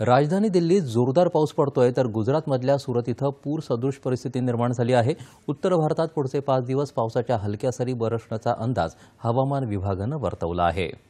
राजधानी दिल्लीत जोरदार पाऊस पडतोय तर गुजरातमधल्या सुरत इथं पूर सदृश परिस्थिती निर्माण झाली आहे उत्तर भारतात पुढचे पाच दिवस पावसाच्या हलक्या सरी बरसण्याचा अंदाज हवामान विभागानं वर्तवला आहे